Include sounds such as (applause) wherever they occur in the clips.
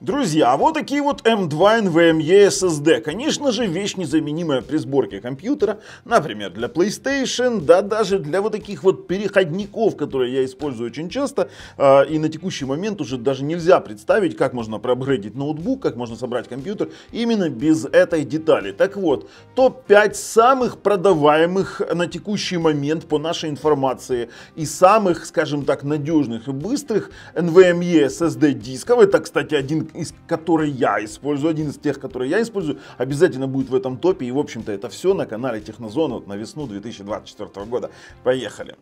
Друзья, а вот такие вот M2 NVMe SSD. Конечно же, вещь незаменимая при сборке компьютера, например, для PlayStation, да даже для вот таких вот переходников, которые я использую очень часто, э, и на текущий момент уже даже нельзя представить, как можно проапгрейдить ноутбук, как можно собрать компьютер именно без этой детали. Так вот, топ-5 самых продаваемых на текущий момент по нашей информации и самых, скажем так, надежных и быстрых NVMe SSD эм дисков. Это, кстати, один из, которые я использую, один из тех, которые я использую, обязательно будет в этом топе. И, в общем-то, это все на канале Технозона на весну 2024 года. Поехали!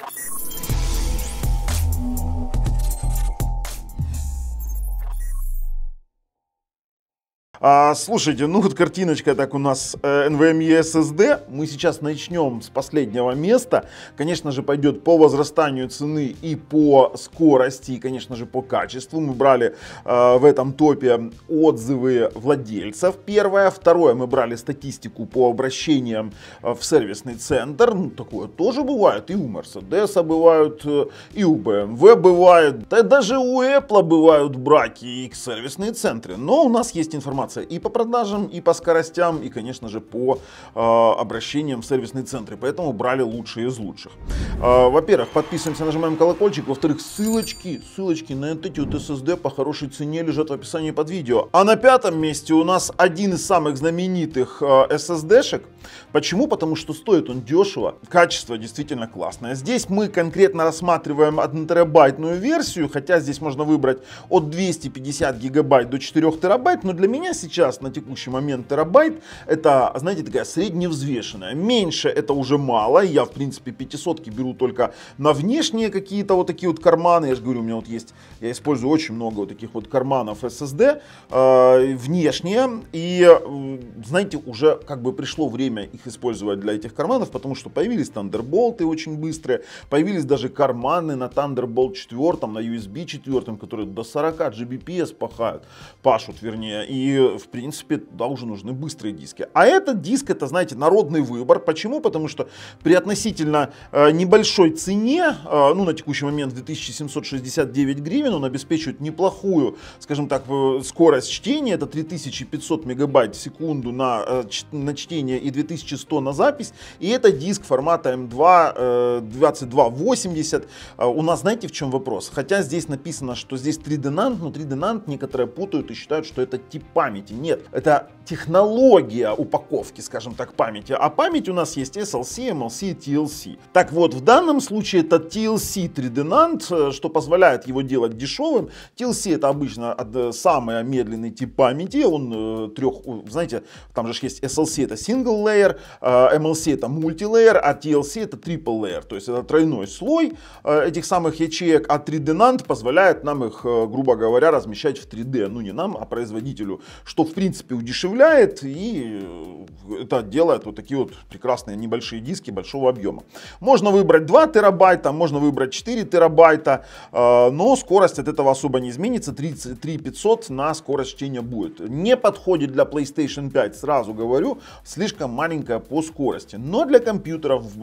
Thank А, слушайте, ну вот картиночка так у нас э, NVMe SSD. Мы сейчас начнем с последнего места. Конечно же, пойдет по возрастанию цены и по скорости, и, конечно же, по качеству. Мы брали э, в этом топе отзывы владельцев, первое. Второе, мы брали статистику по обращениям э, в сервисный центр. Ну, такое тоже бывает. И у Mercedes бывают, э, и у BMW бывает. Да даже у Apple бывают браки и сервисные центры. Но у нас есть информация информация и по продажам, и по скоростям, и, конечно же, по э, обращениям в сервисные центры. Поэтому брали лучшие из лучших. Э, во-первых, подписываемся, нажимаем колокольчик. Во-вторых, ссылочки, ссылочки на эти вот SSD по хорошей цене лежат в описании под видео. А на пятом месте у нас один из самых знаменитых э, а, SSD-шек – Почему? Потому что стоит он дешево, качество действительно классное. Здесь мы конкретно рассматриваем 1 терабайтную версию, хотя здесь можно выбрать от 250 гигабайт до 4 терабайт, но для меня сейчас на текущий момент терабайт это, знаете, такая средневзвешенная. Меньше это уже мало, я в принципе 500 беру только на внешние какие-то вот такие вот карманы, я же говорю, у меня вот есть, я использую очень много вот таких вот карманов SSD, э, внешние, и, знаете, уже как бы пришло время время их использовать для этих карманов, потому что появились тандерболты очень быстрые, появились даже карманы на Thunderbolt 4, на USB 4, которые до 40 GBps пахают, пашут, вернее, и, в принципе, да уже нужны быстрые диски. А этот диск, это, знаете, народный выбор. Почему? Потому что при относительно э, небольшой цене, э, ну, на текущий момент 2769 гривен, он обеспечивает неплохую, скажем так, э, скорость чтения, это 3500 мегабайт в секунду на, э, на чтение и 2100 на запись. И это диск формата M2 2280. Э, э, у нас, знаете, в чем вопрос? Хотя здесь написано, что здесь 3D NAND, но 3D NAND некоторые путают и считают, что это тип памяти. Нет, это технология упаковки, скажем так, памяти. А память у нас есть SLC, MLC, TLC. Так вот, в данном случае это TLC 3D NAND, что позволяет его делать дешевым. TLC это обычно э, самый медленный тип памяти, он трех, знаете, там же есть SLC, это Single layer, э, MLC это multi-layer, а TLC это triple layer, то есть это тройной слой э, этих самых ячеек, а 3D NAND позволяет нам их, э, грубо говоря, размещать в 3D, ну не нам, а производителю, что в принципе удешевляет и это делает вот такие вот прекрасные небольшие диски большого объема. Можно выбрать 2 терабайта, можно выбрать 4 терабайта, но скорость от этого особо не изменится, 3500 на скорость чтения будет. Не подходит для PlayStation 5, сразу говорю, слишком маленькая по скорости. Но для компьютеров в,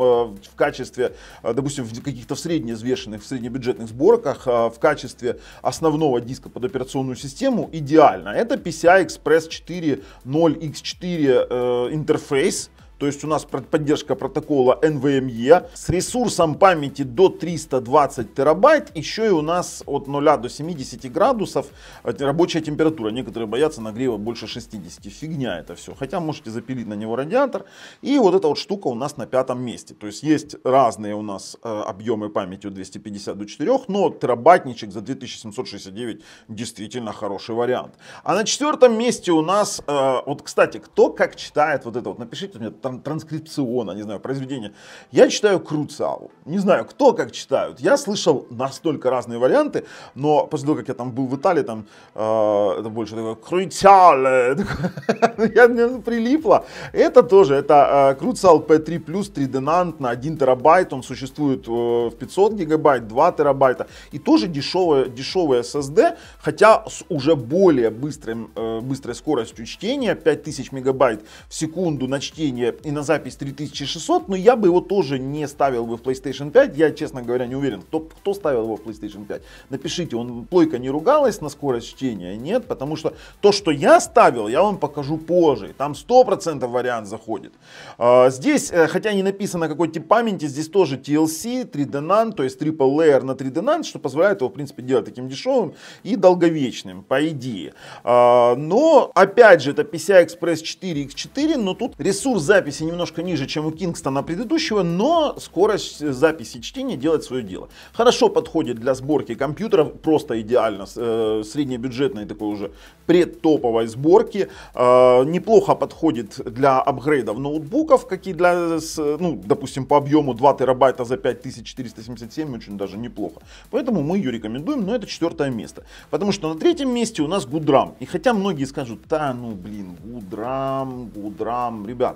в качестве, э, допустим, в каких-то в среднеизвешенных, в среднебюджетных сборках, э, в качестве основного диска под операционную систему идеально. Это PCI Express 4.0 X4 э, интерфейс то есть у нас поддержка протокола NVMe с ресурсом памяти до 320 терабайт, еще и у нас от 0 до 70 градусов э, рабочая температура. Некоторые боятся нагрева больше 60. Фигня это все. Хотя можете запилить на него радиатор. И вот эта вот штука у нас на пятом месте. То есть есть разные у нас э, объемы памяти от 250 до 4, но терабайтничек за 2769 действительно хороший вариант. А на четвертом месте у нас, э, вот кстати, кто как читает вот это вот, напишите мне, там, транскрипциона, не знаю, произведения. Я читаю Круцау. Не знаю, кто как читают. Я слышал настолько разные варианты, но после того, как я там был в Италии, там э, это больше такое Круцале. (laughs) Я мне прилипло. Это тоже, это э, Круцал P3 Plus 3 Денант на 1 терабайт. Он существует э, в 500 гигабайт, 2 терабайта. И тоже дешевое, дешевое SSD, хотя с уже более быстрым, э, быстрой скоростью чтения, 5000 мегабайт в секунду на чтение и на запись 3600, но я бы его тоже не ставил бы в PlayStation 5. Я, честно говоря, не уверен, кто, кто ставил его в PlayStation 5. Напишите, он плойка не ругалась на скорость чтения? Нет, потому что то, что я ставил, я вам покажу позже. Там 100% вариант заходит. А, здесь, э, хотя не написано какой тип памяти, здесь тоже TLC, 3D NAND, то есть triple layer на 3D NAND, что позволяет его, в принципе, делать таким дешевым и долговечным, по идее. А, но, опять же, это PCI Express 4X4, но тут ресурс записи записи немножко ниже, чем у Кингстона предыдущего, но скорость записи чтения делает свое дело. Хорошо подходит для сборки компьютеров, просто идеально, э, среднебюджетной такой уже предтоповой сборки. Э, неплохо подходит для апгрейдов ноутбуков, как и для, ну, допустим, по объему 2 терабайта за 5477, очень даже неплохо. Поэтому мы ее рекомендуем, но это четвертое место. Потому что на третьем месте у нас Гудрам. И хотя многие скажут, да, ну блин, Гудрам, Гудрам, ребят,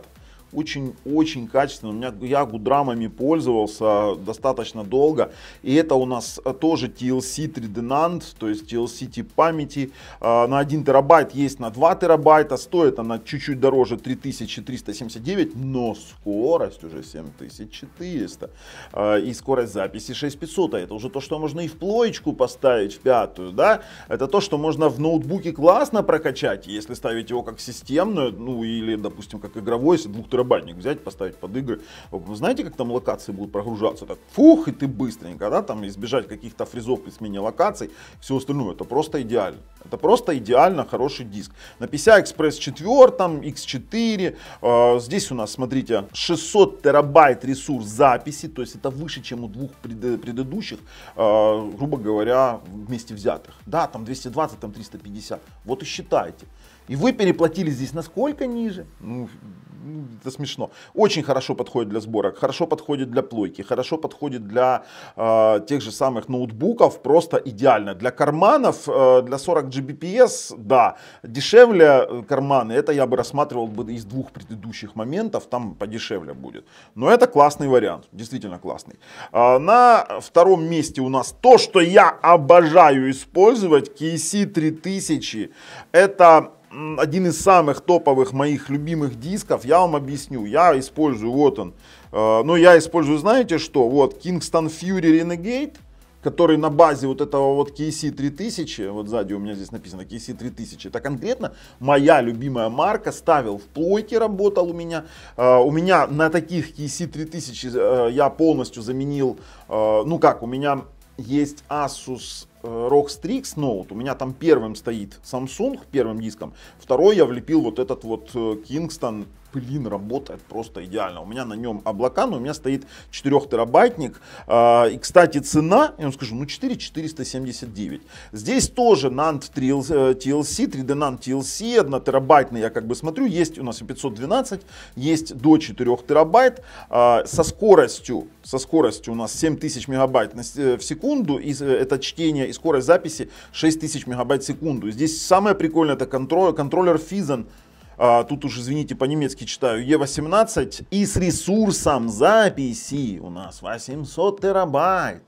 очень-очень качественно. У меня, я гудрамами пользовался достаточно долго. И это у нас э, тоже TLC 3 Denant, то есть TLC тип памяти. Э, на 1 терабайт есть на 2 терабайта. Стоит она чуть-чуть дороже 3379, но скорость уже 7400. Э, и скорость записи 6500. А это уже то, что можно и в плоечку поставить, в пятую. Да? Это то, что можно в ноутбуке классно прокачать, если ставить его как системную, ну или, допустим, как игровой, если двух гигабайтник взять, поставить под игры. Вы знаете, как там локации будут прогружаться? Так, фух, и ты быстренько, да, там избежать каких-то фризов при смене локаций, все остальное. Это просто идеально. Это просто идеально хороший диск. На PCI Express 4, там, X4, э, здесь у нас, смотрите, 600 терабайт ресурс записи, то есть это выше, чем у двух пред, предыдущих, э, грубо говоря, вместе взятых. Да, там 220, там 350. Вот и считайте. И вы переплатили здесь насколько ниже? Ну, это смешно. Очень хорошо подходит для сборок, хорошо подходит для плойки, хорошо подходит для э, тех же самых ноутбуков, просто идеально. Для карманов, э, для 40 GBPS, да, дешевле э, карманы, это я бы рассматривал бы из двух предыдущих моментов, там подешевле будет. Но это классный вариант, действительно классный. Э, на втором месте у нас то, что я обожаю использовать, KC 3000. Это один из самых топовых моих любимых дисков, я вам объясню, я использую, вот он, э, но я использую, знаете что, вот Kingston Fury Renegade, который на базе вот этого вот KC 3000, вот сзади у меня здесь написано KC 3000, это конкретно моя любимая марка, ставил в плойке, работал у меня. Uh, у меня на таких KC 3000 uh, я полностью заменил, uh, ну как, у меня есть Asus Э, ROG Strix Note, у меня там первым стоит Samsung, первым диском, второй я влепил вот этот вот э, Kingston блин, работает просто идеально. У меня на нем облака, но у меня стоит 4 терабайтник. А, и, кстати, цена, я вам скажу, ну 4 479. Здесь тоже NAND TLC, э, 3D NAND TLC, 1 терабайтный, я как бы смотрю, есть у нас и 512, есть до 4 терабайт. А, со скоростью, со скоростью у нас 7000 мегабайт э, в секунду, и э, это чтение и скорость записи 6000 мегабайт в секунду. Здесь самое прикольное, это контроллер, контроллер Fizen а, тут уж, извините, по-немецки читаю, Е18, и с ресурсом записи у нас 800 терабайт.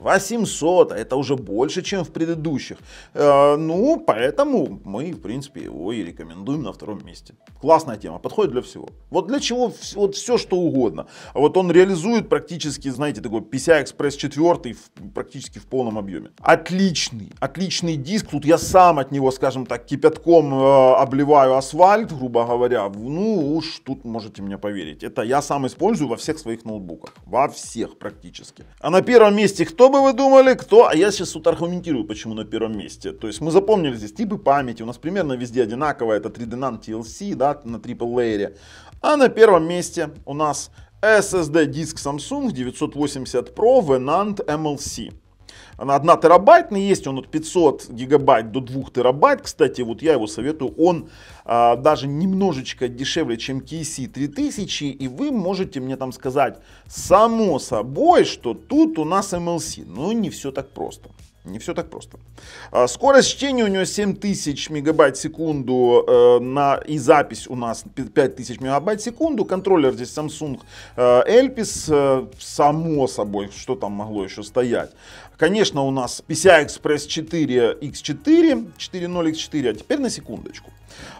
800, а это уже больше, чем в предыдущих. Э, ну, поэтому мы, в принципе, его и рекомендуем на втором месте. Классная тема, подходит для всего. Вот для чего вот все, что угодно. А вот он реализует практически, знаете, такой PCI Express 4 в, практически в полном объеме. Отличный, отличный диск. Тут я сам от него, скажем так, кипятком э, обливаю асфальт, грубо говоря. Ну уж тут можете мне поверить. Это я сам использую во всех своих ноутбуках. Во всех практически. А на первом месте кто бы вы думали, кто? А я сейчас тут аргументирую, почему на первом месте. То есть мы запомнили здесь типы памяти, у нас примерно везде одинаково, это 3D NAND TLC, да, на triple лейере. А на первом месте у нас SSD диск Samsung 980 Pro Venant MLC. Она 1 терабайтная есть, он от 500 гигабайт до 2 терабайт. Кстати, вот я его советую, он а, даже немножечко дешевле, чем KC 3000. И вы можете мне там сказать, само собой, что тут у нас MLC. Но ну, не все так просто. Не все так просто. А, скорость чтения у него 7000 мегабайт в секунду э, на, и запись у нас 5000 мегабайт в секунду. Контроллер здесь Samsung э, Elpis, э, само собой, что там могло еще стоять. Конечно, у нас PCI Express 4 X4, 4.0 X4, а теперь на секундочку.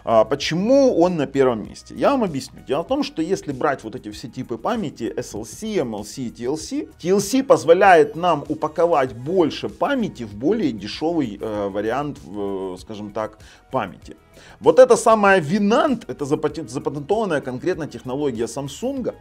А, почему он на первом месте? Я вам объясню. Дело в том, что если брать вот эти все типы памяти SLC, MLC и TLC, TLC позволяет нам упаковать больше памяти в более дешевый э, вариант, э, скажем так, памяти. Вот эта самая Vinant, это запатентованная конкретно технология Samsung,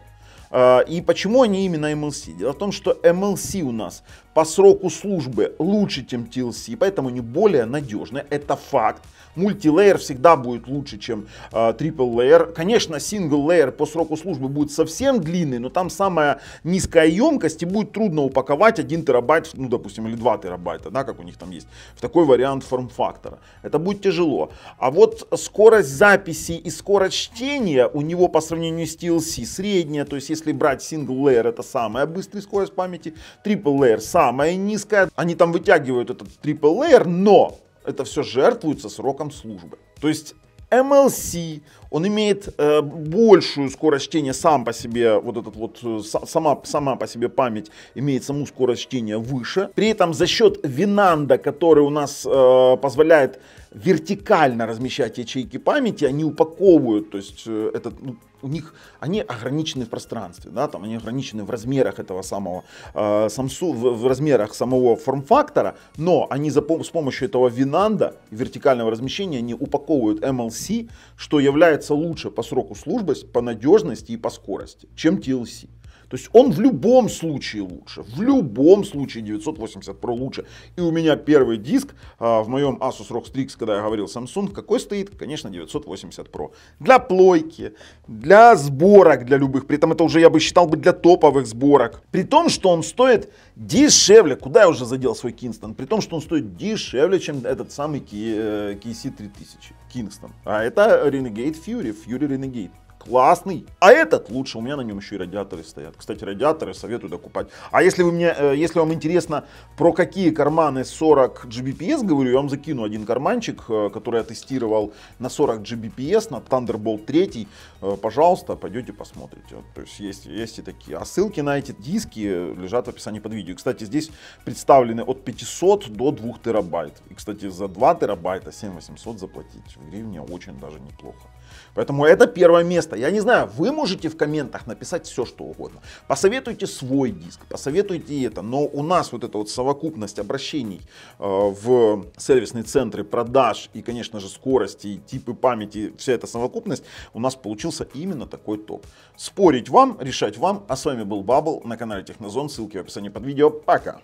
Э, и почему они именно MLC? Дело в том, что MLC у нас по сроку службы лучше, чем TLC, поэтому они более надежны, это факт. Мультилейер всегда будет лучше, чем э, triple Конечно, single layer по сроку службы будет совсем длинный, но там самая низкая емкость и будет трудно упаковать 1 терабайт, ну, допустим, или 2 терабайта, да, как у них там есть, в такой вариант форм-фактора. Это будет тяжело. А вот скорость записи и скорость чтения у него по сравнению с TLC средняя, то есть если если брать сингл layer, это самая быстрая скорость памяти, трипл layer самая низкая. Они там вытягивают этот трипл layer, но это все жертвуется сроком службы. То есть MLC, он имеет э, большую скорость чтения сам по себе, вот этот вот, э, са, сама, сама по себе память имеет саму скорость чтения выше. При этом за счет Винанда, который у нас э, позволяет вертикально размещать ячейки памяти, они упаковывают, то есть э, этот, ну, у них они ограничены в пространстве, да, там они ограничены в размерах этого самого э, Samsung, в, в размерах самого форм-фактора, но они за, с помощью этого винанда вертикального размещения они упаковывают MLC, что является лучше по сроку службы, по надежности и по скорости, чем TLC. То есть он в любом случае лучше. В любом случае 980 Pro лучше. И у меня первый диск а, в моем Asus ROG Strix, когда я говорил Samsung, какой стоит? Конечно, 980 Pro. Для плойки, для сборок, для любых. При этом это уже я бы считал бы для топовых сборок. При том, что он стоит дешевле. Куда я уже задел свой Kingston? При том, что он стоит дешевле, чем этот самый KC3000 э, Kingston. А это Renegade Fury, Fury Renegade классный, а этот лучше, у меня на нем еще и радиаторы стоят. Кстати, радиаторы советую докупать. А если, вы мне, э, если вам интересно, про какие карманы 40 GBPS говорю, я вам закину один карманчик, э, который я тестировал на 40 GBPS, на Thunderbolt 3, э, пожалуйста, пойдете посмотрите. то есть есть, есть и такие. А ссылки на эти диски лежат в описании под видео. Кстати, здесь представлены от 500 до 2 терабайт. И, кстати, за 2 терабайта 7800 заплатить в гривне очень даже неплохо. Поэтому это первое место теста. Я не знаю, вы можете в комментах написать все, что угодно. Посоветуйте свой диск, посоветуйте это. Но у нас вот эта вот совокупность обращений э, в сервисные центры продаж и, конечно же, скорости, и типы памяти, вся эта совокупность, у нас получился именно такой топ. Спорить вам, решать вам. А с вами был Бабл на канале Технозон. Ссылки в описании под видео. Пока!